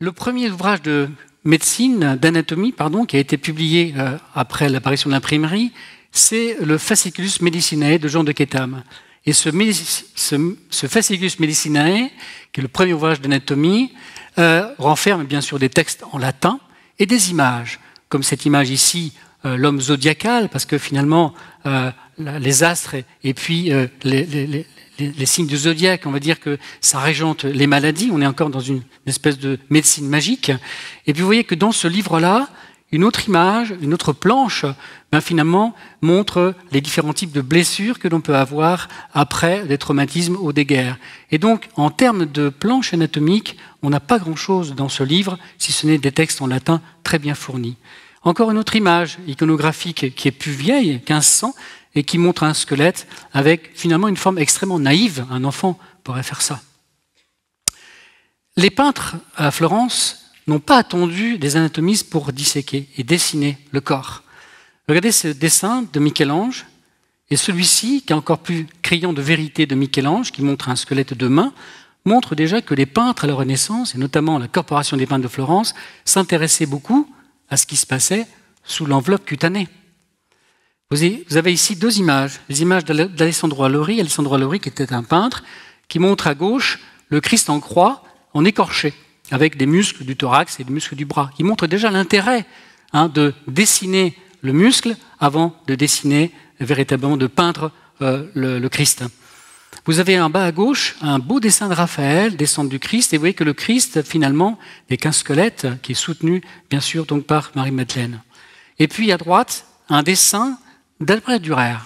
Le premier ouvrage de médecine, d'anatomie, pardon, qui a été publié euh, après l'apparition de l'imprimerie, c'est le Fasciculus Medicinae de Jean de Quetam. Et ce, Fasciculus Medicinae, qui est le premier ouvrage d'anatomie, euh, renferme bien sûr des textes en latin et des images, comme cette image ici, euh, l'homme zodiacal, parce que finalement, les astres et, puis les, les, signes du zodiaque, on va dire que ça régente les maladies, on est encore dans une, espèce de médecine magique. Et puis vous voyez que dans ce livre-là, une autre image, une autre planche, ben finalement, montre les différents types de blessures que l'on peut avoir après des traumatismes ou des guerres. Et donc, en termes de planche anatomique, on n'a pas grand-chose dans ce livre, si ce n'est des textes en latin très bien fournis. Encore une autre image iconographique qui est plus vieille, 1500, et qui montre un squelette avec finalement une forme extrêmement naïve. Un enfant pourrait faire ça. Les peintres à Florence n'ont pas attendu des anatomistes pour disséquer et dessiner le corps. Regardez ce dessin de Michel-Ange et celui-ci, qui est encore plus criant de vérité de Michel-Ange, qui montre un squelette de main, montre déjà que les peintres à la Renaissance, et notamment la Corporation des peintres de Florence, s'intéressaient beaucoup à ce qui se passait sous l'enveloppe cutanée. Vous avez ici deux images, les images d'Alessandro Allori, Alessandro qui était un peintre, qui montre à gauche le Christ en croix en écorché, avec des muscles du thorax et des muscles du bras. Il montre déjà l'intérêt hein, de dessiner le muscle avant de dessiner véritablement, de peindre euh, le, Christ. Vous avez en bas à gauche un beau dessin de Raphaël, Descendre du Christ, et vous voyez que le Christ, finalement, n'est qu'un squelette qui est soutenu, bien sûr, donc par Marie-Madeleine. Et puis à droite, un dessin d'Albrecht Dürer.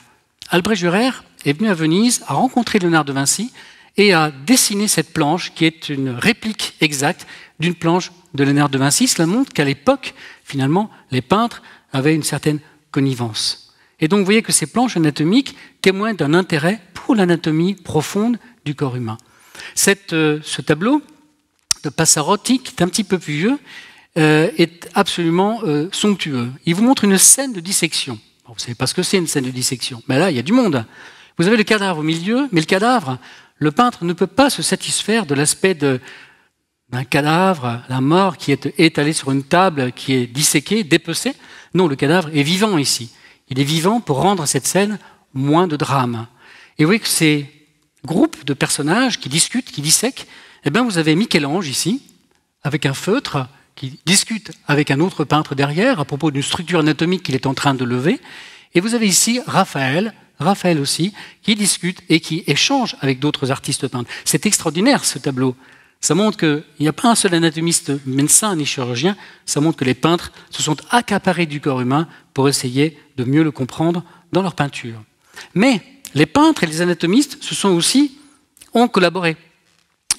Albrecht Dürer est venu à Venise, à rencontrer Léonard de Vinci et a dessiné cette planche qui est une réplique exacte d'une planche de Léonard de Vinci. Cela montre qu'à l'époque, finalement, les peintres avaient une certaine connivence. Et donc, vous voyez que ces planches anatomiques témoignent d'un intérêt pour l'anatomie profonde du corps humain. Euh, ce tableau de Passarotti, qui est un petit peu plus vieux, euh, est absolument euh, somptueux. Il vous montre une scène de dissection vous ne savez pas ce que c'est une scène de dissection, mais là, il y a du monde. Vous avez le cadavre au milieu, mais le cadavre, le peintre ne peut pas se satisfaire de l'aspect d'un cadavre, la mort qui est étalé sur une table, qui est disséqué, dépecé. Non, le cadavre est vivant ici. Il est vivant pour rendre cette scène moins de drame. Et vous voyez que ces groupes de personnages qui discutent, qui dissèquent, eh bien vous avez Michel-Ange ici, avec un feutre, qui discute avec un autre peintre derrière à propos d'une structure anatomique qu'il est en train de lever. Et vous avez ici Raphaël, Raphaël aussi, qui discute et qui échange avec d'autres artistes peintres. C'est extraordinaire ce tableau. Ça montre qu'il n'y a pas un seul anatomiste, médecin ni chirurgien. Ça montre que les peintres se sont accaparés du corps humain pour essayer de mieux le comprendre dans leur peinture. Mais les peintres et les anatomistes se sont aussi ont collaboré.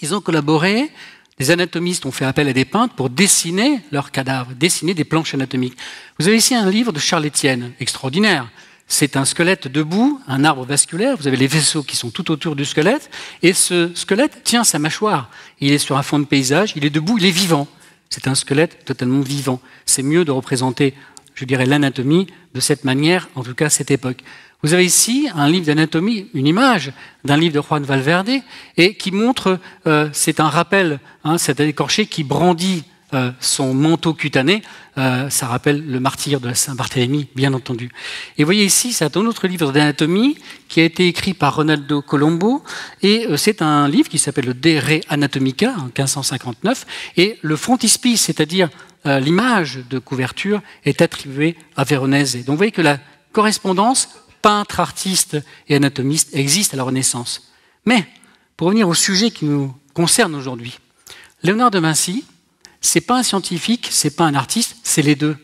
Ils ont collaboré les anatomistes ont fait appel à des peintres pour dessiner leurs cadavres, dessiner des planches anatomiques. Vous avez ici un livre de Charles étienne extraordinaire. C'est un squelette debout, un arbre vasculaire, vous avez les vaisseaux qui sont tout autour du squelette, et ce squelette tient sa mâchoire. Il est sur un fond de paysage, il est debout, il est vivant. C'est un squelette totalement vivant. C'est mieux de représenter, je dirais, l'anatomie de cette manière, en tout cas cette époque. Vous avez ici un livre d'anatomie, une image d'un livre de Juan Valverde, et qui montre, euh, c'est un rappel, hein, cet écorché qui brandit euh, son manteau cutané, euh, ça rappelle le martyr de la Saint-Barthélemy, bien entendu. Et vous voyez ici, c'est un autre livre d'anatomie qui a été écrit par Ronaldo Colombo, et c'est un livre qui s'appelle le De Re Anatomica, en 1559, et le frontispice, c'est-à-dire l'image de couverture, est attribué à Véronèse. Donc vous voyez que la correspondance Peintre, artiste et anatomiste existent à la Renaissance. Mais, pour revenir au sujet qui nous concerne aujourd'hui, Léonard de Vinci, c'est pas un scientifique, c'est pas un artiste, c'est les deux.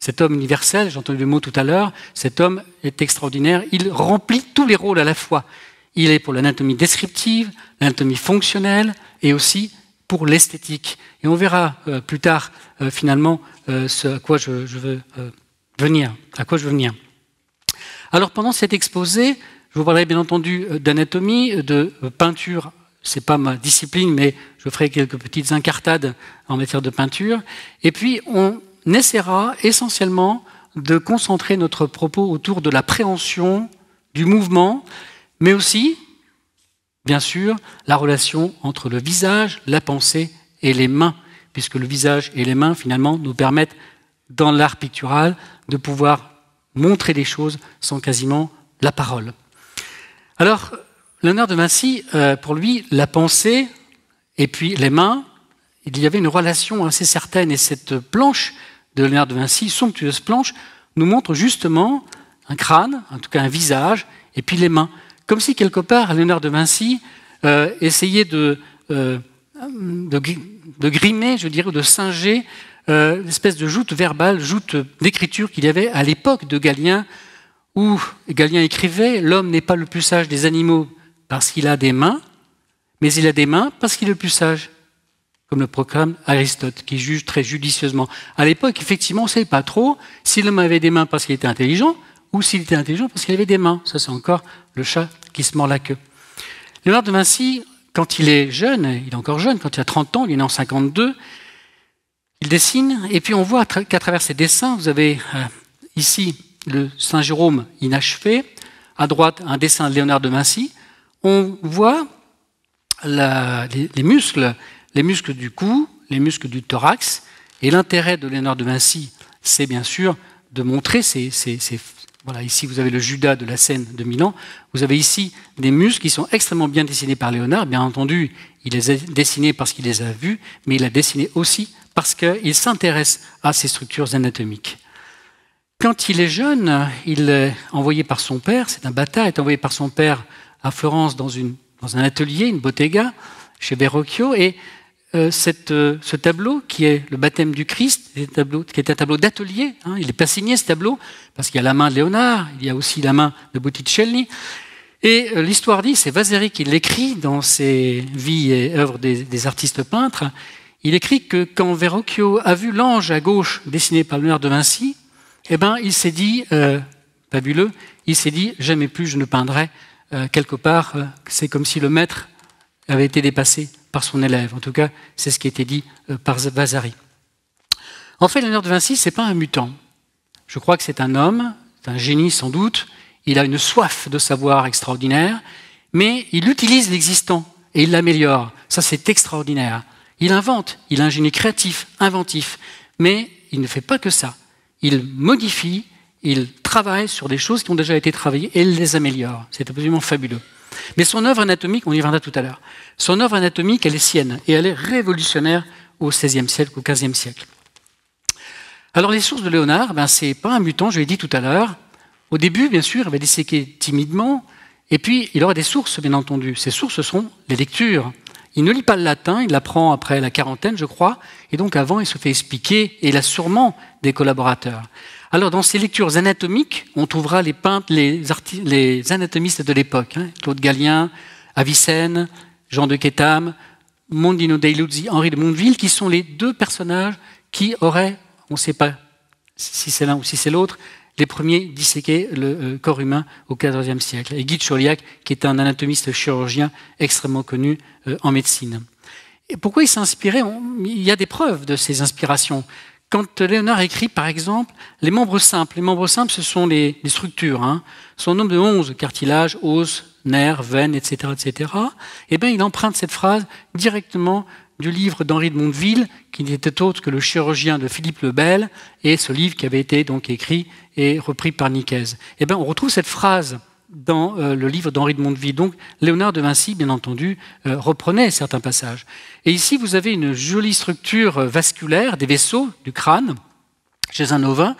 Cet homme universel, j'ai entendu le mot tout à l'heure, cet homme est extraordinaire, il remplit tous les rôles à la fois. Il est pour l'anatomie descriptive, l'anatomie fonctionnelle et aussi pour l'esthétique. Et on verra euh, plus tard euh, finalement euh, ce à quoi je veux venir, à quoi je veux venir. Alors pendant cet exposé, je vous parlerai bien entendu euh, d'anatomie, euh, de peinture. C'est pas ma discipline, mais je ferai quelques petites incartades en matière de peinture. Et puis on essaiera essentiellement de concentrer notre propos autour de l'appréhension du mouvement, mais aussi, bien sûr, la relation entre le visage, la pensée et les mains, puisque le visage et les mains, finalement, nous permettent, dans l'art pictural, de pouvoir montrer des choses sans quasiment la parole. Alors, Léonard de Vinci, euh, pour lui, la pensée et puis les mains, il y avait une relation assez certaine et cette planche de Léonard de Vinci, somptueuse planche, nous montre justement un crâne, en tout cas un visage, et puis les mains. Comme si quelque part Léonard de Vinci euh, essayait de, euh, de, de, grimer, je dirais, ou de singer euh, une espèce de joute verbale, joute d'écriture qu'il y avait à l'époque de Galien, où Galien écrivait L'homme n'est pas le plus sage des animaux parce qu'il a des mains, mais il a des mains parce qu'il est le plus sage, comme le proclame Aristote, qui juge très judicieusement. À l'époque, effectivement, on ne savait pas trop si l'homme avait des mains parce qu'il était intelligent ou s'il était intelligent parce qu'il avait des mains. Ça, c'est encore le chat qui se mord la queue. Léonard de Vinci, quand il est jeune, il est encore jeune, quand il a 30 ans, il est né en 52, il dessine, et puis on voit qu'à travers ses dessins, vous avez euh, ici le Saint Jérôme inachevé, à droite un dessin de Léonard de Vinci. On voit les, muscles, les muscles du cou, les muscles du thorax. Et l'intérêt de Léonard de Vinci, c'est bien sûr de montrer ces, voilà, ici vous avez le Judas de la scène de Milan. Vous avez ici des muscles qui sont extrêmement bien dessinés par Léonard. Bien entendu, il les a dessinés parce qu'il les a vus, mais il a dessiné aussi parce qu'il s'intéresse à ces structures anatomiques. Quand il est jeune, il est envoyé par son père, c'est un bâtard, est envoyé par son père à Florence dans, une, un atelier, une bottega, chez Verrocchio, et euh, euh, ce tableau qui est le baptême du Christ, qui est un tableau d'atelier, hein, il n'est pas signé ce tableau, parce qu'il y a la main de Léonard, il y a aussi la main de Botticelli, et euh, l'histoire dit, c'est Vasari qui l'écrit dans ses vies et œuvres des, artistes peintres, il écrit que quand Verrocchio a vu l'ange à gauche dessiné par l'honneur de Vinci, eh ben, il s'est dit, euh, fabuleux, il s'est dit, jamais plus je ne peindrai euh, quelque part. Euh, c'est comme si le maître avait été dépassé par son élève. En tout cas, c'est ce qui a été dit par Vasari. En fait, l'honneur de Vinci, n'est pas un mutant. Je crois que c'est un homme, un génie sans doute. Il a une soif de savoir extraordinaire, mais il utilise l'existant et il l'améliore. Ça, c'est extraordinaire. Il invente, il est génie créatif, inventif, mais il ne fait pas que ça. Il modifie, il travaille sur des choses qui ont déjà été travaillées et il les améliore. C'est absolument fabuleux. Mais son œuvre anatomique, on y reviendra tout à l'heure, son œuvre anatomique, elle est sienne et elle est révolutionnaire au XVIe siècle, au XVe siècle. Alors les sources de Léonard, ben, n'est pas un mutant, je l'ai dit tout à l'heure. Au début, bien sûr, il va disséquer timidement, et puis il aura des sources, bien entendu. Ces sources seront les lectures. Il ne lit pas le latin, il l'apprend après la quarantaine, je crois, et donc avant, il se fait expliquer, et il a sûrement des collaborateurs. Alors, dans ses lectures anatomiques, on trouvera les peintres, les, les anatomistes de l'époque, hein. Claude Gallien, Avicenne, Jean de Quetam, Mondino dei Luzzi, Henri de Mondeville, qui sont les deux personnages qui auraient, on ne sait pas si c'est l'un ou si c'est l'autre, les premiers disséquaient le euh, corps humain au XIVe siècle. Et Guy de Chauliac, qui est un anatomiste chirurgien extrêmement connu euh, en médecine. Et pourquoi il s'est inspiré Il y a des preuves de ces inspirations. Quand Léonard écrit, par exemple, les membres simples, les membres simples, ce sont les, structures, hein. son nombre de 11, cartilage, os, nerfs, veines, etc., etc., eh bien, il emprunte cette phrase directement du livre d'Henri de Mondeville, qui n'était autre que le chirurgien de Philippe le Bel, et ce livre qui avait été donc écrit et repris par Nicaise. Eh bien, on retrouve cette phrase dans euh, le livre d'Henri de Mondeville. Donc, Léonard de Vinci, bien entendu, euh, reprenait certains passages. Et ici, vous avez une jolie structure vasculaire des vaisseaux du crâne chez un ovin.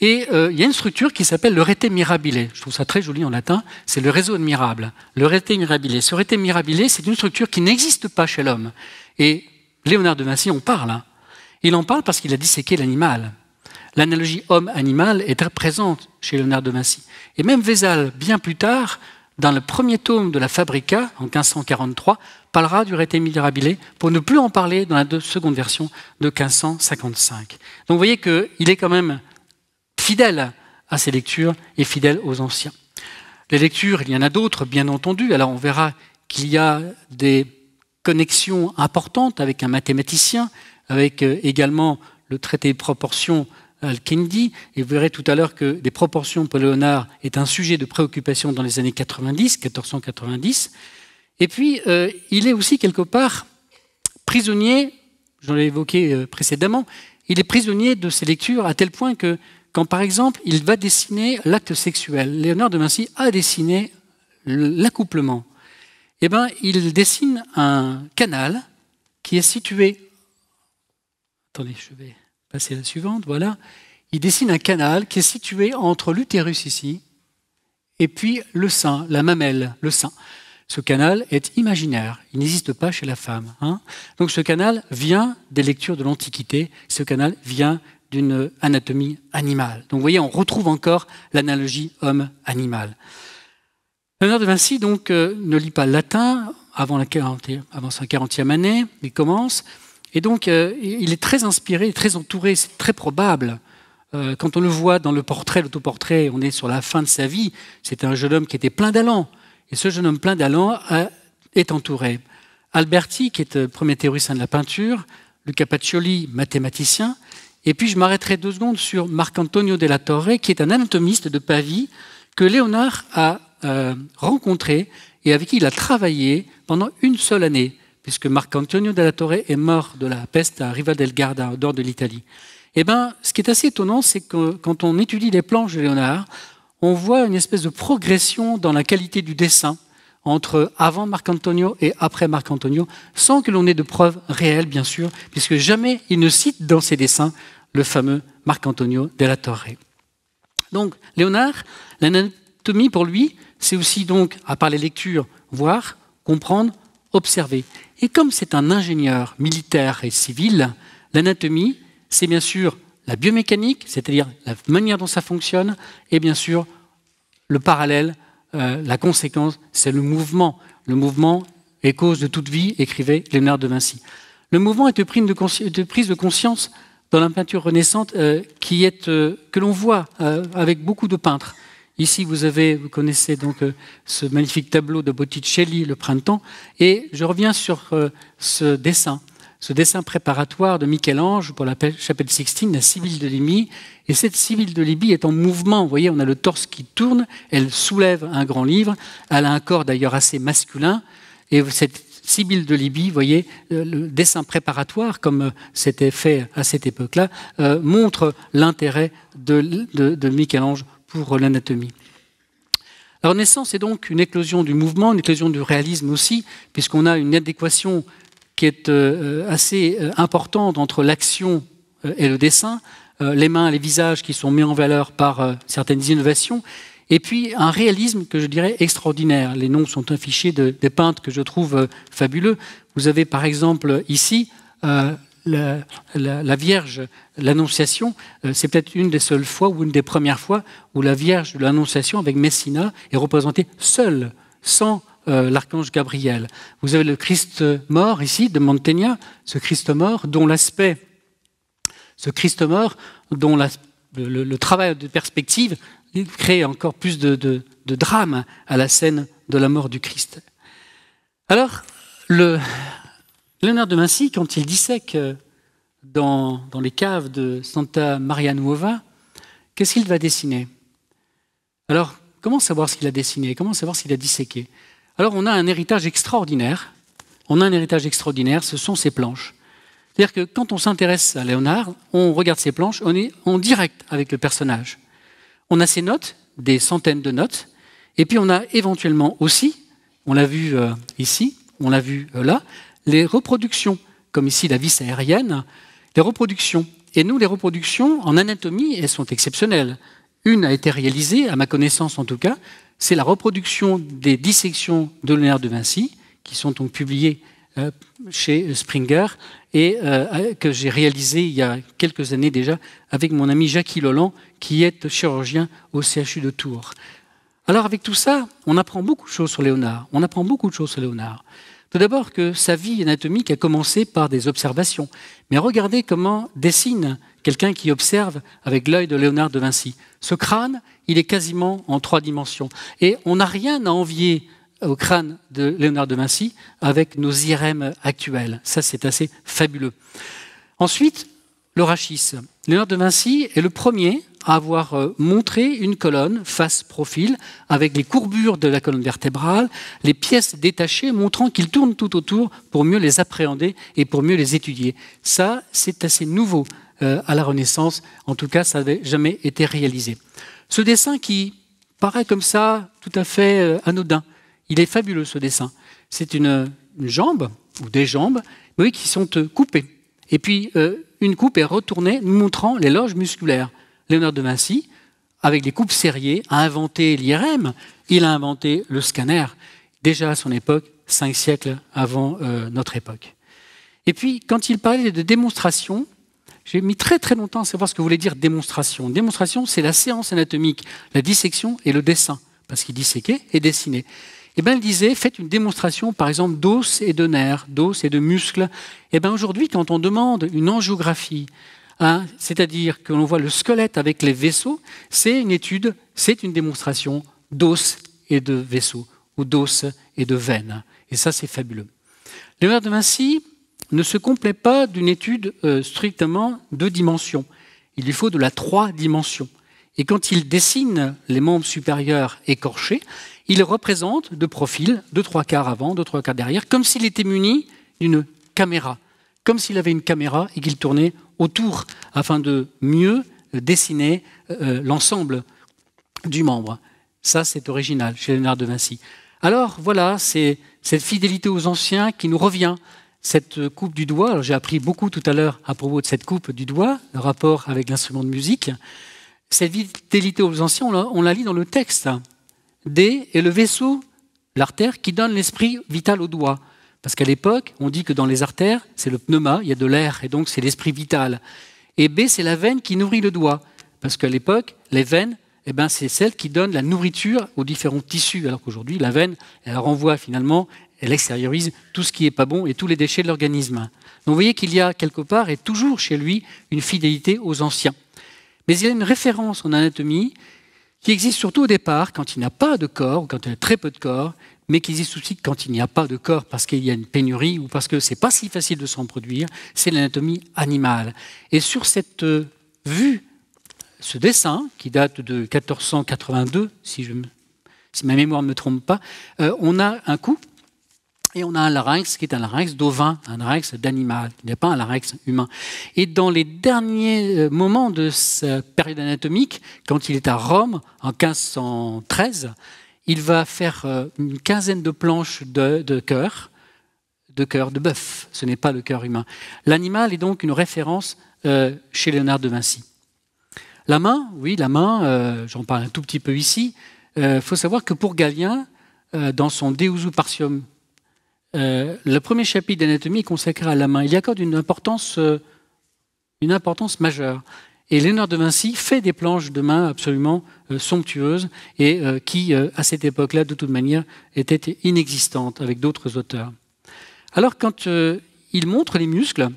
Et euh, il y a une structure qui s'appelle le rete mirabile. Je trouve ça très joli en latin. C'est le réseau admirable. Le rete mirabile. Ce rete mirabile, c'est une structure qui n'existe pas chez l'homme et Léonard de Vinci en parle. Hein. Il en parle parce qu'il a disséqué l'animal. L'analogie homme-animal est très présente chez Léonard de Vinci. Et même Vézal, bien plus tard, dans le premier tome de la Fabrica, en 1543, parlera du Rete pour ne plus en parler dans la seconde version de 1555. Donc vous voyez qu'il est quand même fidèle à ses lectures et fidèle aux anciens. Les lectures, il y en a d'autres, bien entendu. Alors on verra qu'il y a des connexion importante avec un mathématicien, avec euh, également le traité de proportions Al-Kindi, et vous verrez tout à l'heure que les proportions pour Léonard est un sujet de préoccupation dans les années 90, 1490. Et puis, euh, il est aussi quelque part prisonnier, j'en ai évoqué euh, précédemment, il est prisonnier de ses lectures à tel point que, quand par exemple, il va dessiner l'acte sexuel, Léonard de Vinci a dessiné l'accouplement. Eh ben, il dessine un canal qui est situé. Attendez, je vais passer la suivante. Voilà. Il dessine un canal qui est situé entre l'utérus ici et puis le sein, la mamelle, le sein. Ce canal est imaginaire, il n'existe pas chez la femme. Hein. Donc ce canal vient des lectures de l'Antiquité, ce canal vient d'une anatomie animale. Donc vous voyez, on retrouve encore l'analogie homme-animal. Léonard de Vinci donc euh, ne lit pas le latin avant, sa 40e année, il commence, et donc euh, il est très inspiré, très entouré, c'est très probable. Euh, quand on le voit dans le portrait, l'autoportrait, on est sur la fin de sa vie, c'est un jeune homme qui était plein d'allants, et ce jeune homme plein d'allants est entouré. Alberti, qui est le premier théoricien de la peinture, Luca Pacioli, mathématicien, et puis je m'arrêterai deux secondes sur Marc Antonio della Torre, qui est un anatomiste de Pavie, que Léonard a euh, rencontré et avec qui il a travaillé pendant une seule année, puisque marc Marcantonio della Torre est mort de la peste à Riva del Garda, au nord de l'Italie. Eh ben, ce qui est assez étonnant, c'est que quand on étudie les planches de Léonard, on voit une espèce de progression dans la qualité du dessin entre avant marc Marcantonio et après marc Marcantonio, sans que l'on ait de preuves réelles, bien sûr, puisque jamais il ne cite dans ses dessins le fameux marc Marcantonio della Torre. Donc, Léonard, l'anatomie pour lui, c'est aussi donc, à part les lectures, voir, comprendre, observer. Et comme c'est un ingénieur militaire et civil, l'anatomie, c'est bien sûr la biomécanique, c'est-à-dire la manière dont ça fonctionne, et bien sûr le parallèle, euh, la conséquence, c'est le mouvement. Le mouvement est cause de toute vie, écrivait Léonard de Vinci. Le mouvement est une prise de, conscience dans la peinture renaissante euh, euh, que l'on voit avec beaucoup de peintres. Ici, vous, avez, vous connaissez donc euh, ce magnifique tableau de Botticelli, Le Printemps, et je reviens sur euh, ce dessin, ce dessin préparatoire de Michel-Ange pour la chapelle Sixtine, la Sibylle de Libye. Et cette Sibylle de Libye est en mouvement, vous voyez, on a le torse qui tourne, elle soulève un grand livre, elle a un corps d'ailleurs assez masculin, et cette Sibylle de Libye, vous voyez, euh, le dessin préparatoire, comme c'était fait à cette époque-là, montre l'intérêt de, de, de Michel-Ange pour l'anatomie. La Renaissance est donc une éclosion du mouvement, une éclosion du réalisme aussi, puisqu'on a une adéquation qui est euh, assez euh, importante entre l'action euh, et le dessin, les mains, les visages qui sont mis en valeur par certaines innovations, et puis un réalisme que je dirais extraordinaire. Les noms sont affichés de, des peintres que je trouve fabuleux. Vous avez par exemple ici la, Vierge, l'Annonciation, euh, c'est peut-être une des seules fois ou une des premières fois où la Vierge de l'Annonciation avec Messina est représentée seule, sans euh, l'archange Gabriel. Vous avez le Christ mort ici de Mantegna, ce Christ mort dont l'aspect, ce Christ mort dont le, travail de perspective crée encore plus de, de drame à la scène de la mort du Christ. Alors, le, Léonard de Vinci, quand il dissèque euh, dans, dans les caves de Santa Maria Nuova, qu'est-ce qu'il va dessiner Alors, comment savoir ce qu'il a dessiné Comment savoir s'il a disséqué Alors, on a un héritage extraordinaire. On a un héritage extraordinaire, ce sont ses planches. C'est-à-dire que quand on s'intéresse à Léonard, on regarde ses planches, on est en direct avec le personnage. On a ses notes, des centaines de notes, et puis on a éventuellement aussi, on l'a vu euh, ici, on l'a vu euh, là, les reproductions, comme ici la vis aérienne, les reproductions. Et nous, les reproductions, en anatomie, elles sont exceptionnelles. Une a été réalisée, à ma connaissance en tout cas, c'est la reproduction des dissections de Léonard de Vinci, qui sont donc publiées euh, chez euh, Springer et euh, que j'ai réalisé il y a quelques années déjà avec mon ami Jacques Lolland, qui est chirurgien au CHU de Tours. Alors avec tout ça, on apprend beaucoup de choses sur Léonard. On apprend beaucoup de choses sur Léonard. Tout d'abord que sa vie anatomique a commencé par des observations. Mais regardez comment dessine quelqu'un qui observe avec l'œil de Léonard de Vinci. Ce crâne, il est quasiment en trois dimensions. Et on n'a rien à envier au crâne de Léonard de Vinci avec nos IRM actuels. Ça, c'est assez fabuleux. Ensuite, le rachis. Léonard de Vinci est le premier avoir euh, montré une colonne face profil avec les courbures de la colonne vertébrale, les pièces détachées montrant qu'ils tournent tout autour pour mieux les appréhender et pour mieux les étudier. Ça, c'est assez nouveau euh, à la Renaissance. En tout cas, ça n'avait jamais été réalisé. Ce dessin qui paraît comme ça tout à fait euh, anodin, il est fabuleux ce dessin. C'est une, jambe, ou des jambes, qui sont coupées. Et puis, une coupe est retournée, montrant les loges musculaires. Léonard de Vinci, avec des coupes serrées, a inventé l'IRM, il a inventé le scanner, déjà à son époque, cinq siècles avant euh, notre époque. Et puis, quand il parlait de démonstration, j'ai mis très très longtemps à savoir ce que voulait dire démonstration. Démonstration, c'est la séance anatomique, la dissection et le dessin, parce qu'il disséquait et dessinait. Eh bien, il disait, faites une démonstration, par exemple, d'os et de nerfs, d'os et de muscles. Eh bien, aujourd'hui, quand on demande une angiographie, Hein? c'est-à-dire que l'on voit le squelette avec les vaisseaux, c'est une étude, c'est une démonstration d'os et de vaisseaux, ou d'os et de veines. Et ça, c'est fabuleux. maire de Vinci ne se complaît pas d'une étude euh, strictement de dimension. Il lui faut de la trois dimensions. Et quand il dessine les membres supérieurs écorchés, il représente de profil, de trois quarts avant, de trois quarts derrière, comme s'il était muni d'une caméra comme s'il avait une caméra et qu'il tournait autour afin de mieux dessiner euh, euh, l'ensemble du membre. Ça, c'est original chez Léonard de Vinci. Alors voilà, c'est cette fidélité aux anciens qui nous revient. Cette coupe du doigt, j'ai appris beaucoup tout à l'heure à propos de cette coupe du doigt, le rapport avec l'instrument de musique. Cette fidélité aux anciens, on on la lit dans le texte. D est le vaisseau, l'artère, qui donne l'esprit vital au doigt. Parce qu'à l'époque, on dit que dans les artères, c'est le pneuma, il y a de l'air, et donc c'est l'esprit vital. Et B, c'est la veine qui nourrit le doigt. Parce qu'à l'époque, les veines, eh ben, c'est celles qui donnent la nourriture aux différents tissus. Alors qu'aujourd'hui, la veine, elle renvoie finalement, elle extériorise tout ce qui n'est pas bon et tous les déchets de l'organisme. Donc vous voyez qu'il y a quelque part, et toujours chez lui, une fidélité aux anciens. Mais il y a une référence en anatomie qui existe surtout au départ quand il n'y a pas de corps, ou quand il y a très peu de corps, mais qui existe aussi quand il n'y a pas de corps parce qu'il y a une pénurie ou parce que c'est pas si facile de s'en produire, c'est l'anatomie animale. Et sur cette euh, vue, ce dessin, qui date de 1482, si, je, ma mémoire ne me trompe pas, euh, on a un coup et on a un larynx qui est un larynx d'ovin, un larynx d'animal, qui n'est pas un larynx humain. Et dans les derniers euh, moments de sa période anatomique, quand il est à Rome en 1513, il va faire euh, une quinzaine de planches de, cœur, de cœur de bœuf. Ce n'est pas le cœur humain. L'animal est donc une référence euh, chez Léonard de Vinci. La main, oui, la main, j'en parle un tout petit peu ici. Il faut savoir que pour Galien, dans son De partium euh, le premier chapitre d'anatomie est consacré à la main. Il y accorde euh, une importance, majeure. Et Léonard de Vinci fait des planches de main absolument euh, somptueuses et qui, à cette époque-là, de toute manière, étaient inexistantes avec d'autres auteurs. Alors, quand il montre les muscles,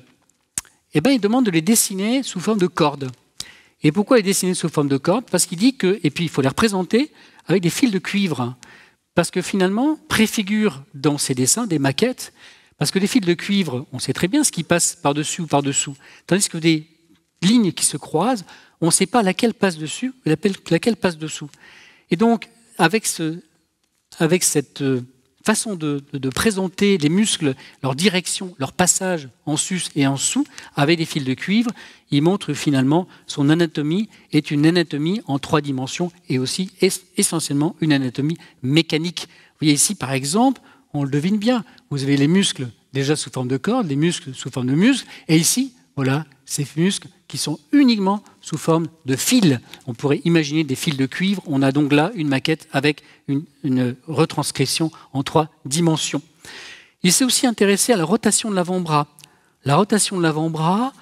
eh ben, il demande de les dessiner sous forme de cordes. Et pourquoi les dessiner sous forme de cordes Parce qu'il dit que, puis il faut les représenter avec des fils de cuivre parce que finalement, préfigure dans ses dessins des maquettes, parce que des fils de cuivre, on sait très bien ce qui passe par-dessus ou par-dessous, tandis que des lignes qui se croisent, on ne sait pas laquelle passe dessus ou laquelle passe dessous. Et donc, avec, ce, avec cette euh, façon de, présenter les muscles, leur direction, leur passage en sus et en sous avec des fils de cuivre. Il montre finalement son anatomie est une anatomie en trois dimensions et aussi essentiellement une anatomie mécanique. Vous voyez ici par exemple, on le devine bien, vous avez les muscles déjà sous forme de cordes, les muscles sous forme de muscles, et ici voilà, ces muscles qui sont uniquement sous forme de fils. On pourrait imaginer des fils de cuivre. On a donc là une maquette avec une, retranscription en trois dimensions. Il s'est aussi intéressé à la rotation de l'avant-bras. La rotation de l'avant-bras,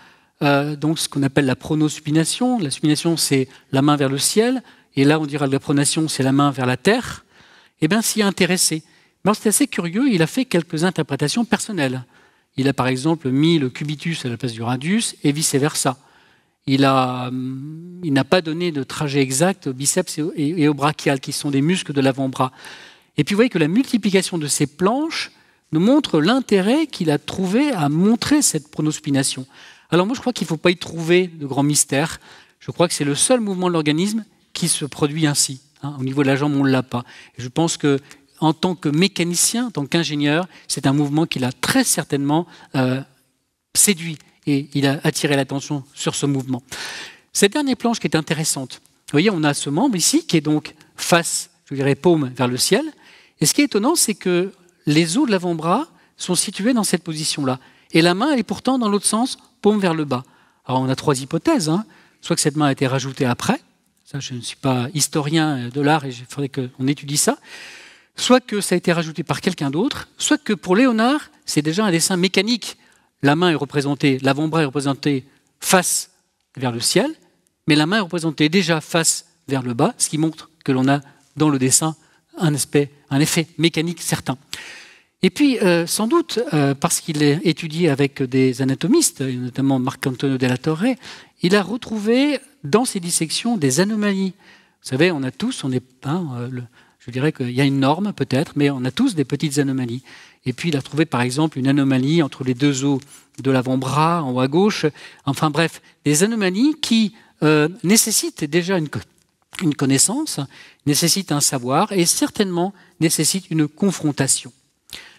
euh, donc ce qu'on appelle la pronosupination. La supination, c'est la main vers le ciel. Et là, on dira que la pronation, c'est la main vers la terre. Eh bien, s'y est intéressé. Mais c'est assez curieux, il a fait quelques interprétations personnelles. Il a par exemple mis le cubitus à la place du radius et vice-versa. Il mm, n'a il pas donné de trajet exact au biceps et au, brachial, qui sont des muscles de l'avant-bras. Et puis vous voyez que la multiplication de ces planches nous montre l'intérêt qu'il a trouvé à montrer cette pronospination. Alors moi je crois qu'il ne faut pas y trouver de grands mystères. Je crois que c'est le seul mouvement de l'organisme qui se produit ainsi. Hein. au niveau de la jambe, on ne l'a pas. je pense que en tant que mécanicien, en tant qu'ingénieur, c'est un mouvement qui l'a très certainement euh, séduit et il a attiré l'attention sur ce mouvement. Cette dernière planche qui est intéressante, vous voyez, on a ce membre ici qui est donc face, je dirais, paume vers le ciel. Et ce qui est étonnant, c'est que les os de l'avant-bras sont situés dans cette position-là. Et la main, est pourtant dans l'autre sens, paume vers le bas. Alors on a trois hypothèses. Hein. Soit que cette main a été rajoutée après, ça je ne suis pas historien euh, de l'art et il faudrait qu'on étudie ça soit que ça a été rajouté par quelqu'un d'autre, soit que pour Léonard, c'est déjà un dessin mécanique. La main est représentée, l'avant-bras est représenté face vers le ciel, mais la main est représentée déjà face vers le bas, ce qui montre que l'on a dans le dessin un, aspect, un effet mécanique certain. Et puis, euh, sans doute, euh, parce qu'il est étudié avec des anatomistes, notamment Marc-Antonio della Torre, il a retrouvé dans ses dissections des anomalies. Vous savez, on a tous, on est, hein, euh, je dirais qu'il y a une norme peut-être, mais on a tous des petites anomalies. Et puis il a trouvé par exemple une anomalie entre les deux os de l'avant-bras en haut à gauche. Enfin bref, des anomalies qui euh, nécessitent déjà une, connaissance, nécessitent un savoir et certainement nécessitent une confrontation.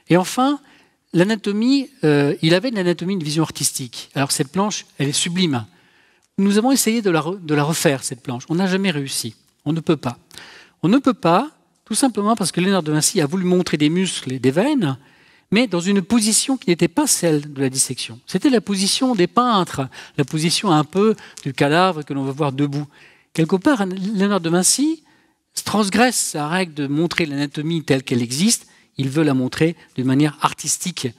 Et enfin, l'anatomie, euh, il avait de l'anatomie une vision artistique. Alors cette planche, elle est sublime. Nous avons essayé de la refaire, cette planche. On n'a jamais réussi. On ne peut pas. On ne peut pas tout simplement parce que Léonard de Vinci a voulu montrer des muscles et des veines, mais dans une position qui n'était pas celle de la dissection. C'était la position des peintres, la position un peu du cadavre que l'on veut voir debout. Quelque part, Léonard de Vinci transgresse sa règle de montrer l'anatomie telle qu'elle existe, il veut la montrer de manière artistique.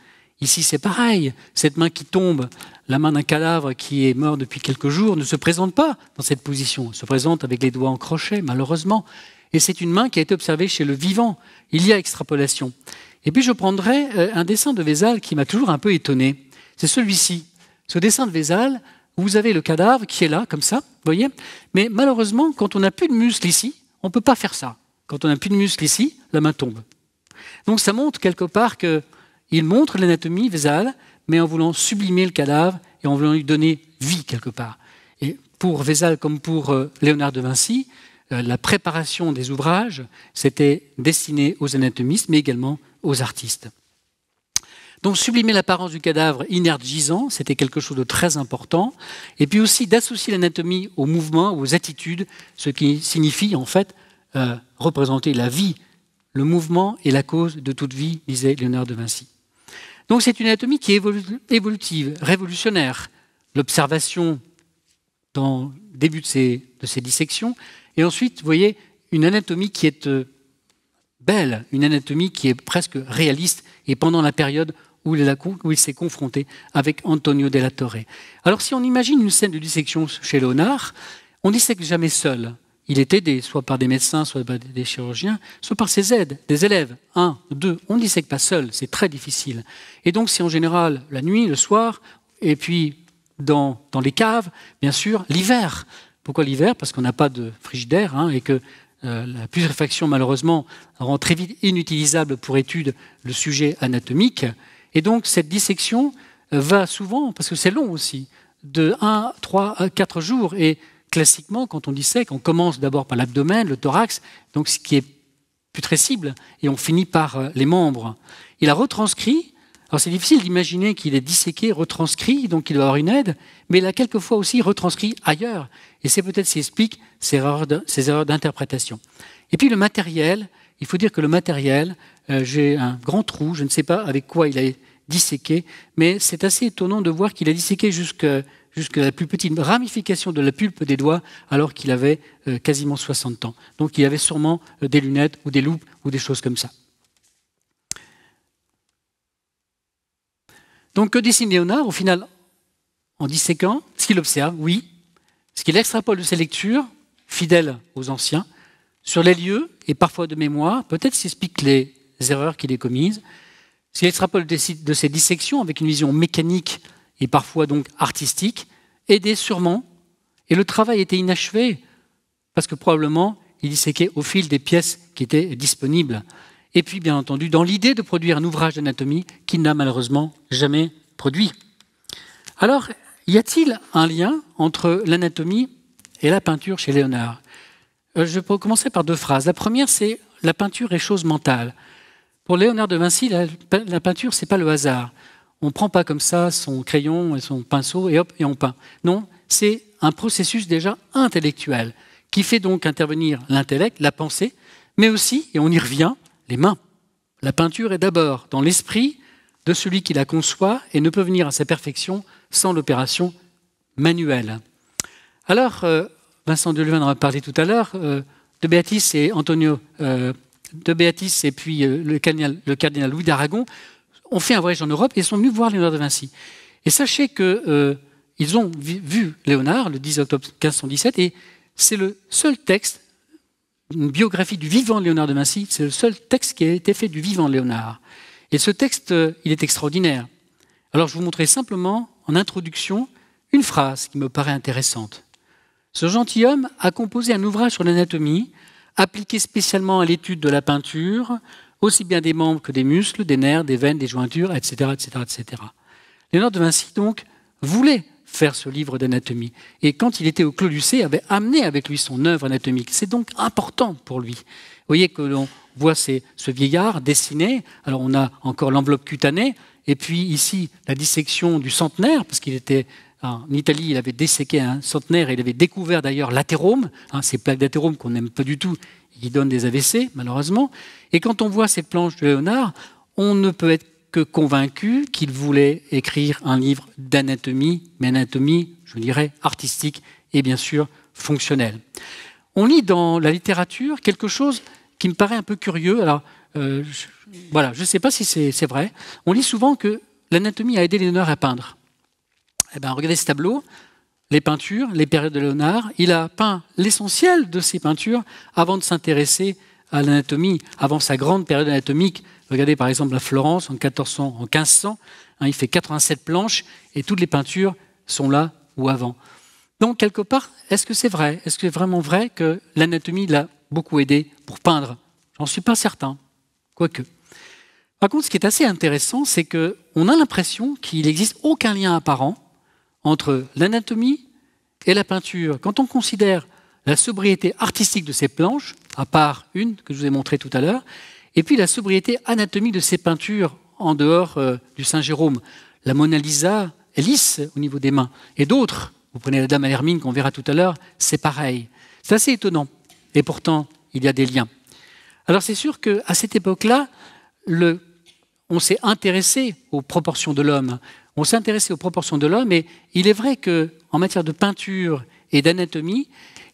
Ici, c'est pareil. Cette main qui tombe, la main d'un cadavre qui est mort depuis quelques jours, ne se présente pas dans cette position. Elle se présente avec les doigts en crochet, malheureusement. Et c'est une main qui a été observée chez le vivant. Il y a extrapolation. Et puis je prendrai euh, un dessin de Vézal qui m'a toujours un peu étonné. C'est celui-ci. Ce dessin de Vézal, vous avez le cadavre qui est là, comme ça, vous voyez Mais malheureusement, quand on n'a plus de muscle ici, on ne peut pas faire ça. Quand on n'a plus de muscle ici, la main tombe. Donc ça montre quelque part qu'il montre l'anatomie Vézal, mais en voulant sublimer le cadavre et en voulant lui donner vie quelque part. Et pour Vézal comme pour euh, Léonard de Vinci, euh, la préparation des ouvrages, c'était destiné aux anatomistes, mais également aux artistes. Donc sublimer l'apparence du cadavre inergisant, c'était quelque chose de très important. Et puis aussi d'associer l'anatomie au mouvement, aux attitudes, ce qui signifie en fait euh, représenter la vie. Le mouvement est la cause de toute vie, disait Léonard de Vinci. Donc c'est une anatomie qui est évolutive, révolutionnaire. L'observation dans le début de ces, de ces dissections, et ensuite, vous voyez, une anatomie qui est euh, belle, une anatomie qui est presque réaliste, et pendant la période où il, s'est confronté avec Antonio della Torre. Alors si on imagine une scène de dissection chez Léonard, on ne dissèque jamais seul. Il est aidé, soit par des médecins, soit par des chirurgiens, soit par ses aides, des élèves, un, deux. On ne dissèque pas seul, c'est très difficile. Et donc c'est en général la nuit, le soir, et puis dans, dans les caves, bien sûr, l'hiver. Pourquoi l'hiver Parce qu'on n'a pas de frigidaire hein, et que euh, la putréfaction, malheureusement, rend très vite inutilisable pour étude le sujet anatomique. Et donc, cette dissection euh, va souvent, parce que c'est long aussi, de 1, 3 à 4 jours. Et classiquement, quand on dissèque, on commence d'abord par l'abdomen, le thorax, donc ce qui est putrescible, et on finit par euh, les membres. Il a retranscrit alors c'est difficile d'imaginer qu'il est disséqué, retranscrit, donc il doit avoir une aide, mais il a quelquefois aussi retranscrit ailleurs. Et c'est peut-être ce qui explique ces erreurs d'interprétation. Et puis le matériel, il faut dire que le matériel, euh, j'ai un grand trou, je ne sais pas avec quoi il a disséqué, mais c'est assez étonnant de voir qu'il a disséqué jusqu'à la plus petite ramification de la pulpe des doigts alors qu'il avait euh, quasiment 60 ans. Donc il avait sûrement euh, des lunettes ou des loupes ou des choses comme ça. Donc que dessine Léonard au final en disséquant ce qu'il observe, oui, ce qu'il extrapole de ses lectures, fidèles aux anciens, sur les lieux et parfois de mémoire, peut-être s'explique les erreurs qu'il a commises, ce qu'il extrapole de ses dissections avec une vision mécanique et parfois donc artistique, aidé sûrement, et le travail était inachevé, parce que probablement il disséquait au fil des pièces qui étaient disponibles et puis bien entendu dans l'idée de produire un ouvrage d'anatomie qu'il n'a malheureusement jamais produit. Alors, y a-t-il un lien entre l'anatomie et la peinture chez Léonard euh, Je peux commencer par deux phrases. La première, c'est la peinture est chose mentale. Pour Léonard de Vinci, la, peinture, peinture, c'est pas le hasard. On ne prend pas comme ça son crayon et son pinceau et hop, et on peint. Non, c'est un processus déjà intellectuel qui fait donc intervenir l'intellect, la pensée, mais aussi, et on y revient, mains. La peinture est d'abord dans l'esprit de celui qui la conçoit et ne peut venir à sa perfection sans l'opération manuelle. Alors, euh, Vincent Deleuven en a parlé tout à l'heure, euh, de Béatis et Antonio, euh, de Béatis et puis le cardinal, le cardinal Louis d'Aragon ont fait un voyage en Europe et sont venus voir Léonard de Vinci. Et sachez qu'ils ont vu Léonard le 10 octobre 1517 et c'est le seul texte une biographie du vivant de Léonard de Vinci. C'est le seul texte qui a été fait du vivant de Léonard. Et ce texte, euh, il est extraordinaire. Alors je vous montrerai simplement, en introduction, une phrase qui me paraît intéressante. Ce gentilhomme a composé un ouvrage sur l'anatomie, appliqué spécialement à l'étude de la peinture, aussi bien des membres que des muscles, des nerfs, des veines, des jointures, etc. etc., etc. Léonard de Vinci, donc, voulait faire ce livre d'anatomie. Et quand il était au Clos il avait amené avec lui son œuvre anatomique. C'est donc important pour lui. Vous voyez que l'on voit ces, ce vieillard dessiné. Alors on a encore l'enveloppe cutanée, et puis ici la dissection du centenaire, parce qu'il était en Italie, il avait desséqué un centenaire et il avait découvert d'ailleurs l'athérome, hein, ces plaques d'athérome qu'on n'aime pas du tout, qui donnent des AVC malheureusement. Et quand on voit ces planches de Léonard, on ne peut être que convaincu qu'il voulait écrire un livre d'anatomie, mais anatomie, je dirais, artistique et bien sûr fonctionnelle. On lit dans la littérature quelque chose qui me paraît un peu curieux. Alors, euh, voilà, je ne sais pas si c'est vrai. On lit souvent que l'anatomie a aidé Léonard à peindre. Eh ben, regardez ce tableau, les peintures, les périodes de Léonard. Il a peint l'essentiel de ses peintures avant de s'intéresser à l'anatomie, avant sa grande période anatomique Regardez par exemple à Florence en 1400, en 1500, hein, il fait 87 planches et toutes les peintures sont là ou avant. Donc quelque part, est-ce que c'est vrai Est-ce que c'est vraiment vrai que l'anatomie l'a beaucoup aidé pour peindre J'en suis pas certain, quoique. Par contre, ce qui est assez intéressant, c'est que a l'impression qu'il n'existe aucun lien apparent entre l'anatomie et la peinture. Quand on considère la sobriété artistique de ces planches, à part une que je vous ai montrée tout à l'heure, et puis la sobriété anatomique de ces peintures en dehors euh, du Saint-Jérôme. La Mona Lisa est lisse au niveau des mains. Et d'autres, vous prenez la Dame à l'Hermine qu'on verra tout à l'heure, c'est pareil. C'est assez étonnant. Et pourtant, il y a des liens. Alors c'est sûr qu'à cette époque-là, on s'est intéressé aux proportions de l'homme. On s'est intéressé aux proportions de l'homme et il est vrai qu'en matière de peinture et d'anatomie,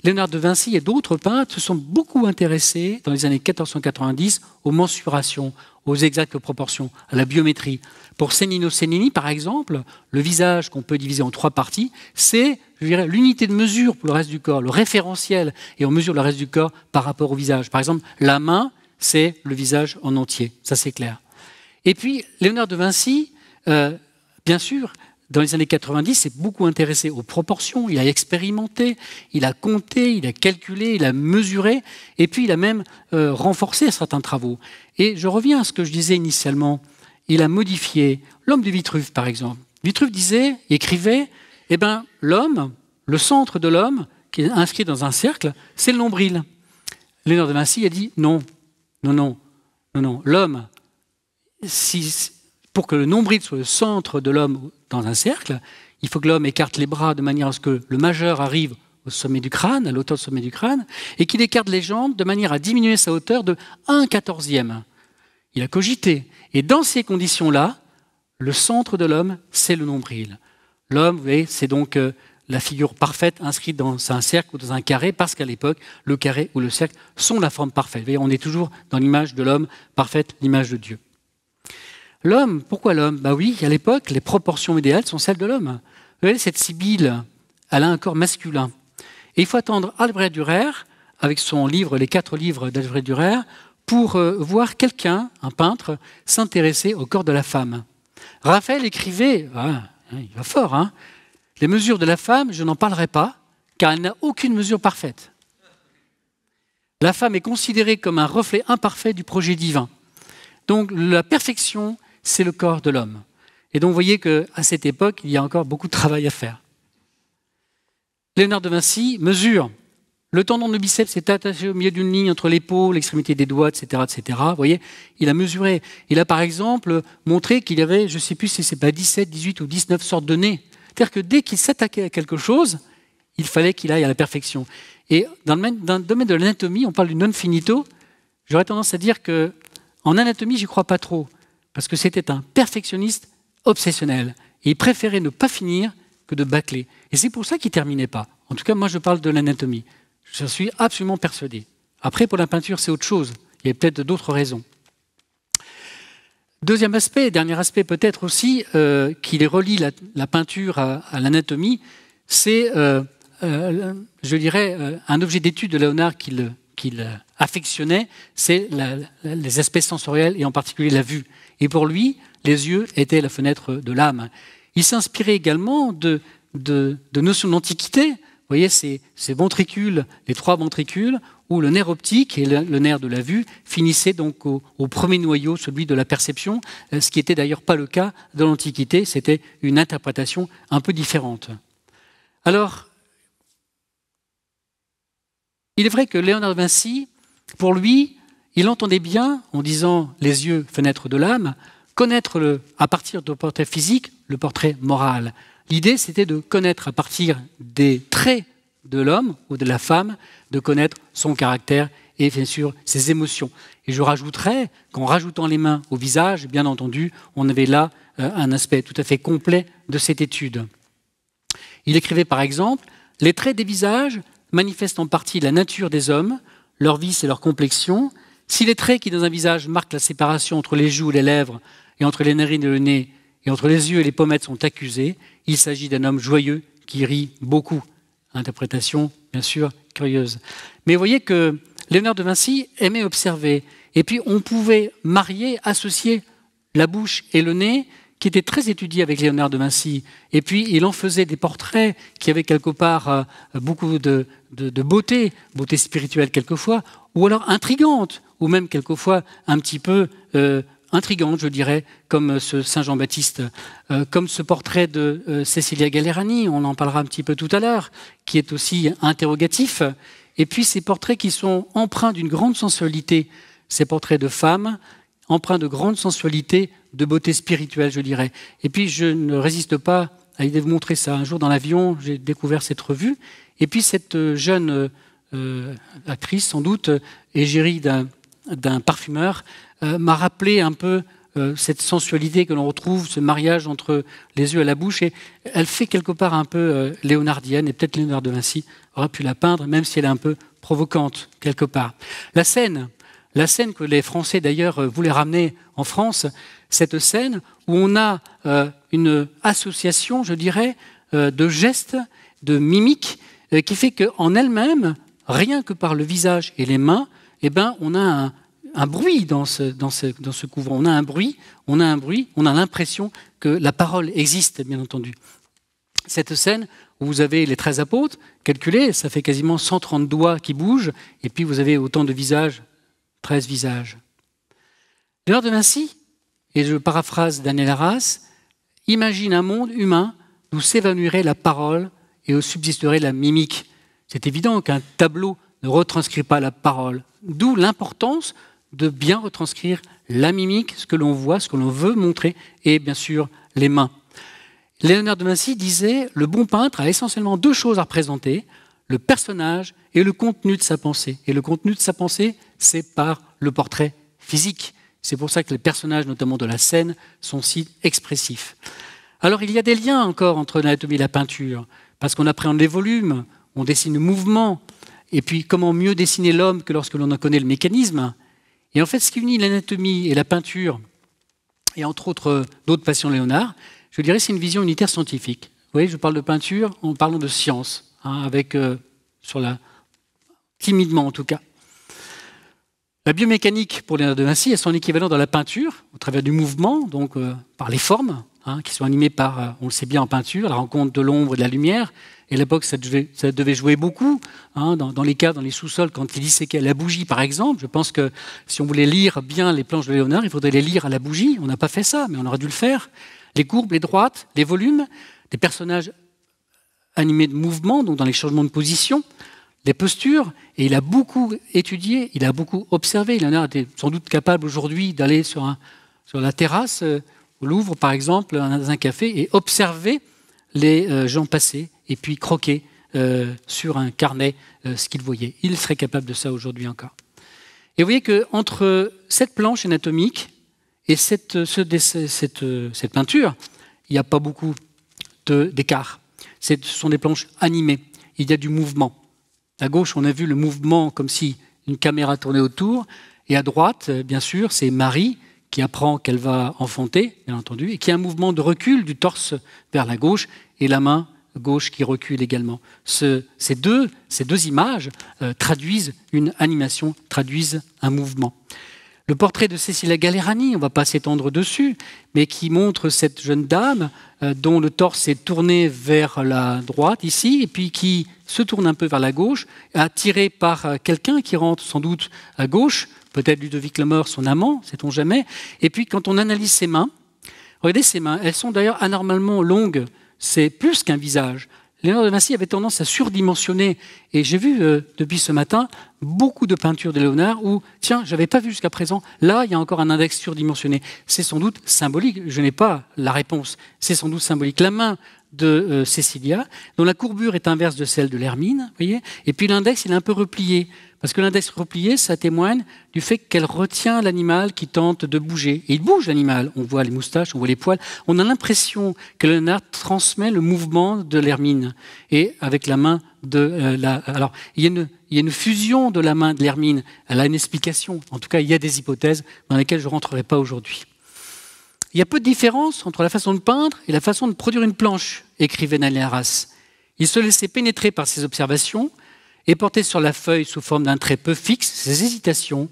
Léonard de Vinci et d'autres peintres se sont beaucoup intéressés dans les années 1490 aux mensurations, aux exactes proportions, à la biométrie. Pour Senino-Senini, par exemple, le visage qu'on peut diviser en trois parties, c'est l'unité de mesure pour le reste du corps, le référentiel, et on mesure le reste du corps par rapport au visage. Par exemple, la main, c'est le visage en entier, ça c'est clair. Et puis, Léonard de Vinci, euh, bien sûr, dans les années 90, s'est beaucoup intéressé aux proportions, il a expérimenté, il a compté, il a calculé, il a mesuré, et puis il a même euh, renforcé certains travaux. Et je reviens à ce que je disais initialement, il a modifié l'homme de Vitruve, par exemple. Vitruve disait, écrivait, eh ben, l'homme, le centre de l'homme, qui est inscrit dans un cercle, c'est le nombril. Léonard de Vinci a dit non, non, non, non, non. L'homme, si, pour que le nombril soit le centre de l'homme dans un cercle. Il faut que l'homme écarte les bras de manière à ce que le majeur arrive au sommet du crâne, à l'auteur du sommet du crâne, et qu'il écarte les jambes de manière à diminuer sa hauteur de 1 quatorzième. Il a cogité. Et dans ces conditions-là, le centre de l'homme, c'est le nombril. L'homme, c'est donc euh, la figure parfaite inscrite dans un cercle ou dans un carré, parce qu'à l'époque, le carré ou le cercle sont la forme parfaite. Voyez, on est toujours dans l'image de l'homme parfaite, l'image de Dieu. L'homme, pourquoi l'homme Bah oui, à l'époque, les proportions idéales sont celles de l'homme. Vous voyez, cette sibylle, elle a un corps masculin. Et il faut attendre Albrecht Dürer, avec son livre, les quatre livres d'Albrecht Dürer, pour euh, voir quelqu'un, un peintre, s'intéresser au corps de la femme. Raphaël écrivait, ah, hein, il va fort, hein, les mesures de la femme, je n'en parlerai pas, car elle n'a aucune mesure parfaite. La femme est considérée comme un reflet imparfait du projet divin. Donc la perfection c'est le corps de l'homme. Et donc, vous voyez qu'à cette époque, il y a encore beaucoup de travail à faire. Léonard de Vinci mesure. Le tendon de biceps s'est attaché au milieu d'une ligne entre l'épaule, l'extrémité des doigts, etc., etc. Vous voyez, il a mesuré. Il a par exemple montré qu'il y avait, je ne sais plus si c'est pas 17, 18 ou 19 sortes de nez. C'est-à-dire que dès qu'il s'attaquait à quelque chose, il fallait qu'il aille à la perfection. Et dans le, domaine de l'anatomie, on parle du non finito. J'aurais tendance à dire que en anatomie, j'y crois pas trop parce que c'était un perfectionniste obsessionnel. il préférait ne pas finir que de bâcler. Et c'est pour ça qu'il ne terminait pas. En tout cas, moi, je parle de l'anatomie. Je suis absolument persuadé. Après, pour la peinture, c'est autre chose. Il y a peut-être d'autres raisons. Deuxième aspect, dernier aspect peut-être aussi, euh, qui les relie la, peinture à, l'anatomie, c'est, euh, euh, je dirais, un objet d'étude de Léonard qu'il affectionnait, c'est les aspects sensoriels et en particulier la vue. Et pour lui, les yeux étaient la fenêtre de l'âme. Il s'inspirait également de, notions d'antiquité. Vous voyez, ces, ventricules, les trois ventricules, où le nerf optique et le, nerf de la vue finissaient donc au, premier noyau, celui de la perception, euh, ce qui n'était d'ailleurs pas le cas dans l'Antiquité, c'était une interprétation un peu différente. Alors, il est vrai que Léonard Vinci, pour lui, il entendait bien, en disant les yeux, fenêtres de l'âme, connaître le, à partir du portrait physique le portrait moral. L'idée, c'était de connaître à partir des traits de l'homme ou de la femme, de connaître son caractère et bien sûr ses émotions. Et je rajouterais qu'en rajoutant les mains au visage, bien entendu, on avait là euh, un aspect tout à fait complet de cette étude. Il écrivait par exemple Les traits des visages manifestent en partie la nature des hommes, leur vices et leur complexion, si les traits qui, dans un visage, marquent la séparation entre les joues et les lèvres, et entre les narines et le nez, et entre les yeux et les pommettes sont accusés, il s'agit d'un homme joyeux qui rit beaucoup. Interprétation, bien sûr, curieuse. Mais vous voyez que Léonard de Vinci aimait observer. Et puis, on pouvait marier, associer la bouche et le nez, qui était très étudié avec Léonard de Vinci. Et puis, il en faisait des portraits qui avaient quelque part euh, beaucoup de, beauté, beauté spirituelle quelquefois, ou alors intrigante, ou même quelquefois un petit peu euh, intrigante, je dirais, comme ce Saint Jean-Baptiste, euh, comme ce portrait de Cecilia Gallerani, on en parlera un petit peu tout à l'heure, qui est aussi interrogatif. Et puis, ces portraits qui sont empreints d'une grande sensualité, ces portraits de femmes, empreint de grande sensualité, de beauté spirituelle, je dirais. Et puis, je ne résiste pas à l'idée de vous montrer ça. Un jour, dans l'avion, j'ai découvert cette revue. Et puis, cette euh, jeune euh, actrice, sans doute, euh, égérie d'un parfumeur, m'a rappelé un peu cette sensualité que l'on retrouve, ce mariage entre les yeux et la bouche. Et elle fait quelque part un peu léonardienne, et peut-être Léonard de Vinci aurait pu la peindre, même si elle est un peu provocante, quelque part. La scène la scène que les Français d'ailleurs euh, voulaient ramener en France, cette scène où on a euh, une association, je dirais, euh, de gestes, de mimiques, qui fait qu'en elle-même, rien que par le visage et les mains, eh ben, on a un, bruit dans ce, dans, couvent. On a un bruit, on a un bruit, on a l'impression que la parole existe, bien entendu. Cette scène où vous avez les 13 apôtres, calculez, ça fait quasiment 130 doigts qui bougent, et puis vous avez autant de visages 13 visages. Léonard de Vinci, et je paraphrase Daniel Arras, imagine un monde humain où s'évanouirait la parole et où subsisterait la mimique. C'est évident qu'un tableau ne retranscrit pas la parole, d'où l'importance de bien retranscrire la mimique, ce que l'on voit, ce que l'on veut montrer, et bien sûr les mains. Léonard de Vinci disait Le bon peintre a essentiellement deux choses à présenter le personnage et le contenu de sa pensée. Et le contenu de sa pensée, c'est par le portrait physique. C'est pour ça que les personnages, notamment de la scène, sont si expressifs. Alors il y a des liens encore entre l'anatomie et la peinture, parce qu'on appréhende les volumes, on dessine le mouvement, et puis comment mieux dessiner l'homme que lorsque l'on en connaît le mécanisme. Et en fait, ce qui unit l'anatomie et la peinture, et entre autres euh, d'autres passions Léonard, je dirais c'est une vision unitaire scientifique. Vous voyez, je parle de peinture en parlant de science, hein, avec euh, sur la timidement en tout cas. La biomécanique pour Léonard de Vinci a son équivalent dans la peinture, au travers du mouvement, donc euh, par les formes, hein, qui sont animées par, euh, on le sait bien en peinture, la rencontre de l'ombre et de la lumière. Et à l'époque, ça, devait jouer beaucoup, hein, dans, les cas, dans les sous-sols, quand il disséquait la bougie, par exemple. Je pense que si on voulait lire bien les planches de Léonard, il faudrait les lire à la bougie. On n'a pas fait ça, mais on aurait dû le faire. Les courbes, les droites, les volumes, des personnages animés de mouvement, donc dans les changements de position des postures, et il a beaucoup étudié, il a beaucoup observé. Il en a été sans doute capable aujourd'hui d'aller sur, la terrasse euh, au Louvre, par exemple, dans un café, et observer les euh, gens passer, et puis croquer euh, sur un carnet ce qu'il voyait. Il serait capable de ça aujourd'hui encore. Et vous voyez qu'entre cette planche anatomique et cette peinture, il n'y a pas beaucoup d'écart. Ce sont des planches animées. Il y a du mouvement. À gauche, on a vu le mouvement comme si une caméra tournait autour. Et à droite, euh, bien sûr, c'est Marie qui apprend qu'elle va enfanter, bien entendu, et qui a un mouvement de recul du torse vers la gauche et la main gauche qui recule également. ces, deux, images euh, traduisent une animation, traduisent un mouvement. Le portrait de Cécile Galerani, on ne va pas s'étendre dessus, mais qui montre cette jeune dame euh, dont le torse est tourné vers la droite ici, et puis qui se tourne un peu vers la gauche, attiré par euh, quelqu'un qui rentre sans doute à gauche, peut-être Ludovic mort son amant, sait-on jamais. Et puis quand on analyse ses mains, regardez ses mains, elles sont d'ailleurs anormalement longues, c'est plus qu'un visage. Léonard de Vinci avait tendance à surdimensionner, et j'ai vu euh, depuis ce matin beaucoup de peintures de Léonard où, tiens, j'avais pas vu jusqu'à présent, là, il y a encore un index surdimensionné. C'est sans doute symbolique, je n'ai pas la réponse, c'est sans doute symbolique. La main, de euh, Cecilia, dont la courbure est inverse de celle de l'hermine, voyez. Et puis l'index, il est un peu replié, parce que l'index replié, ça témoigne du fait qu'elle retient l'animal qui tente de bouger. Et il bouge l'animal. On voit les moustaches, on voit les poils. On a l'impression que le nard transmet le mouvement de l'hermine. Et avec la main de euh, la. Alors, il y, a une, il y, a une, fusion de la main de l'hermine. Elle a une explication. En tout cas, il y a des hypothèses dans lesquelles je ne rentrerai pas aujourd'hui. Il y a peu de différence entre la façon de peindre et la façon de produire une planche, écrivait Arras. Il se laissait pénétrer par ses observations et portait sur la feuille sous forme d'un trait peu fixe ses hésitations,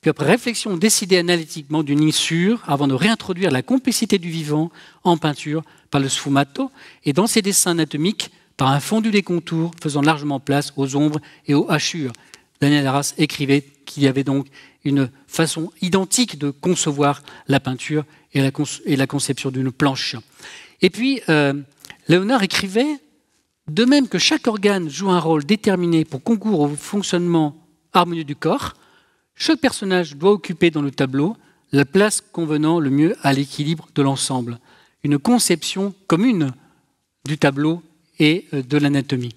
puis après réflexion décider analytiquement d'une ligne sûre avant de réintroduire la complexité du vivant en peinture par le sfumato et dans ses dessins anatomiques par un fondu des contours faisant largement place aux ombres et aux hachures. Daniel Arras écrivait qu'il y avait donc une façon identique de concevoir la peinture et la, conception d'une planche. Et puis, euh, Léonard écrivait, de même que chaque organe joue un rôle déterminé pour concourir au fonctionnement harmonieux du corps, chaque personnage doit occuper dans le tableau la place convenant le mieux à l'équilibre de l'ensemble. Une conception commune du tableau et euh, de l'anatomie.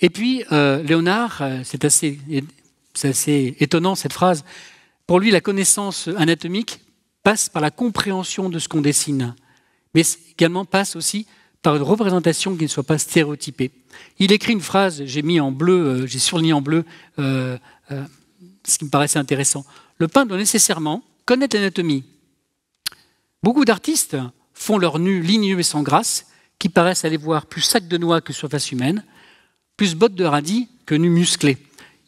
Et puis, euh, Léonard, c'est assez c'est assez étonnant cette phrase. Pour lui, la connaissance anatomique passe par la compréhension de ce qu'on dessine, mais également passe aussi par une représentation qui ne soit pas stéréotypée. Il écrit une phrase, j'ai mis en bleu, euh, j'ai surligné en bleu, euh, euh, ce qui me paraissait intéressant. Le peintre doit nécessairement connaître l'anatomie. Beaucoup d'artistes font leurs nus ligneux et sans grâce, qui paraissent aller voir plus sac de noix que surface humaine, plus bottes de radis que nus musclés.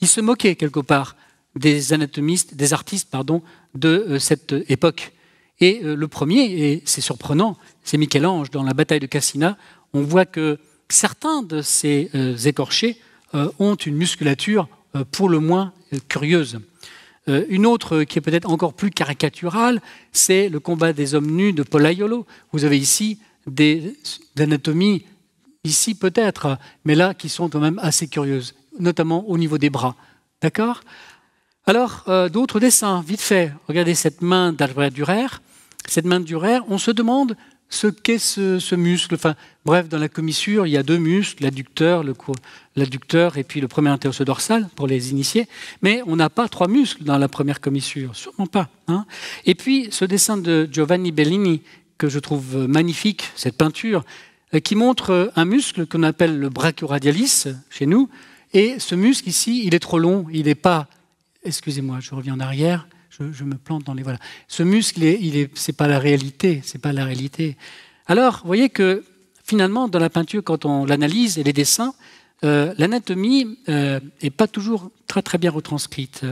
Il se moquait quelque part des anatomistes, des artistes, pardon, de euh, cette époque. Et euh, le premier, et c'est surprenant, c'est Michel-Ange dans la bataille de Cassina. On voit que certains de ces euh, écorchés ont une musculature pour le moins curieuse. Une autre qui est peut-être encore plus caricaturale, c'est le combat des hommes nus de Polaiolo. Vous avez ici des anatomies, ici peut-être, mais là qui sont quand même assez curieuses notamment au niveau des bras. D'accord Alors, euh, d'autres dessins, vite fait. Regardez cette main d'Albert Durer. Cette main de Durer, on se demande ce qu'est ce, muscle. Enfin, bref, dans la commissure, il y a deux muscles, l'adducteur, l'adducteur et puis le premier interosse dorsal pour les initiés. Mais on n'a pas trois muscles dans la première commissure, sûrement pas. Hein. et puis, ce dessin de Giovanni Bellini, que je trouve magnifique, cette peinture, euh, qui montre un muscle qu'on appelle le brachioradialis chez nous, et ce muscle ici, il est trop long, il n'est pas. Excusez-moi, je reviens en arrière, je, me plante dans les. Voilà. Ce muscle, il n'est c'est pas la réalité, c'est pas la réalité. Alors, vous voyez que finalement, dans la peinture, quand on l'analyse et les dessins, euh, l'anatomie n'est euh, pas toujours très très bien retranscrite.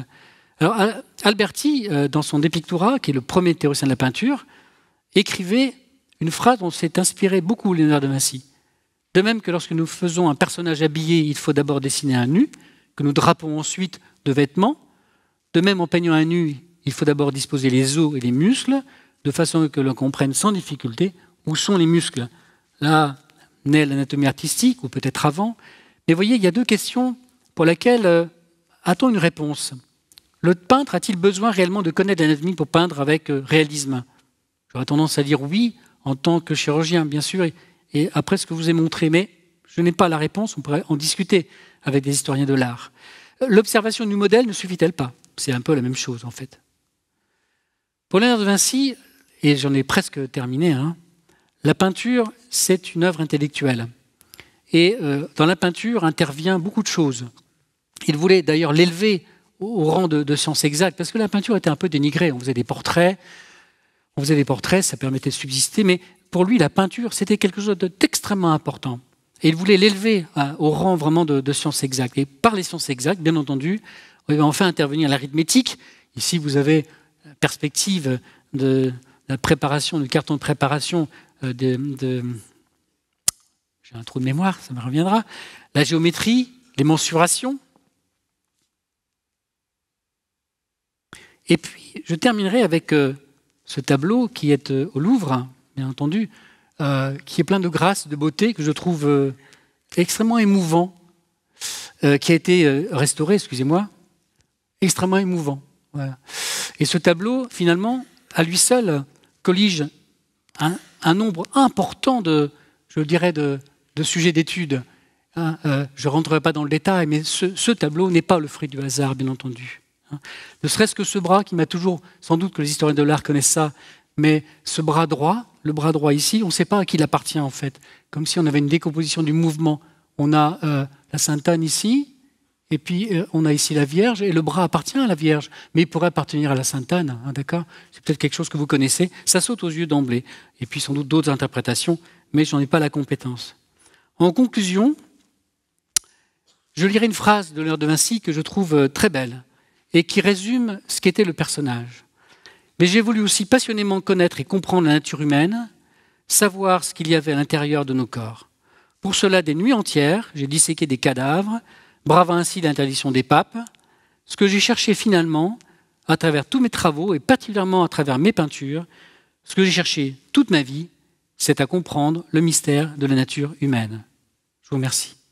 Alors, Alberti, euh, dans son Depictura, qui est le premier théoricien de la peinture, écrivait une phrase dont s'est inspiré beaucoup Léonard de Vinci. De même que lorsque nous faisons un personnage habillé, il faut d'abord dessiner un nu, que nous drapons ensuite de vêtements. De même, en peignant un nu, il faut d'abord disposer les os et les muscles, de façon que l'on comprenne sans difficulté où sont les muscles. Là naît l'anatomie artistique, ou peut-être avant. Mais voyez, il y a deux questions pour lesquelles euh, a-t-on une réponse Le peintre a-t-il besoin réellement de connaître l'anatomie pour peindre avec euh, réalisme J'aurais tendance à dire oui, en tant que chirurgien, bien sûr, et après ce que vous ai montré, mais je n'ai pas la réponse, on pourrait en discuter avec des historiens de l'art. Euh, l'observation du modèle ne suffit-elle pas C'est un peu la même chose en fait. Pour de Vinci, et j'en ai presque terminé, hein, la peinture, c'est une œuvre intellectuelle. Et euh, dans la peinture intervient beaucoup de choses. Il voulait d'ailleurs l'élever au, rang de, science exacte, parce que la peinture était un peu dénigrée. On faisait des portraits, on faisait des portraits, ça permettait de subsister, mais pour lui, la peinture, c'était quelque chose d'extrêmement important. Et il voulait l'élever hein, au rang vraiment de, sciences exactes. Et par les sciences exactes, bien entendu, ben, on va enfin intervenir l'arithmétique. Ici, vous avez la perspective de la préparation, du carton de préparation euh, de j'ai un trou de mémoire, ça me reviendra, la géométrie, les mensurations. Et puis, je terminerai avec euh, ce tableau qui est euh, au Louvre, bien entendu, euh, qui est plein de grâce, de beauté, que je trouve euh, extrêmement émouvant, euh, qui a été restauré, excusez-moi, extrêmement émouvant. Et ce tableau, finalement, à lui seul, collige un, nombre important de, je dirais, de, sujets d'étude. Hein, je ne rentrerai pas dans le détail, mais ce tableau n'est pas le fruit du hasard, bien entendu. Hein. Ne serait-ce que ce bras qui m'a toujours, sans doute que les historiens de l'art connaissent ça, mais ce bras droit, le bras droit ici, on ne sait pas à qui il appartient en fait. Comme si on avait une décomposition du mouvement. On a euh, la Sainte Anne ici, et puis euh, on a ici la Vierge, et le bras appartient à la Vierge, mais il pourrait appartenir à la Sainte Anne, hein, d'accord C'est peut-être quelque chose que vous connaissez, ça saute aux yeux d'emblée. Et puis sans doute d'autres interprétations, mais n'en ai pas la compétence. En conclusion, je lirai une phrase de l'heure de Vinci que je trouve euh, très belle et qui résume ce qu'était le personnage. Mais j'ai voulu aussi passionnément connaître et comprendre la nature humaine, savoir ce qu'il y avait à l'intérieur de nos corps. Pour cela, des nuits entières, j'ai disséqué des cadavres, bravant ainsi l'interdiction des papes. Ce que j'ai cherché finalement, à travers tous mes travaux et particulièrement à travers mes peintures, ce que j'ai cherché toute ma vie, c'est à comprendre le mystère de la nature humaine. Je vous remercie.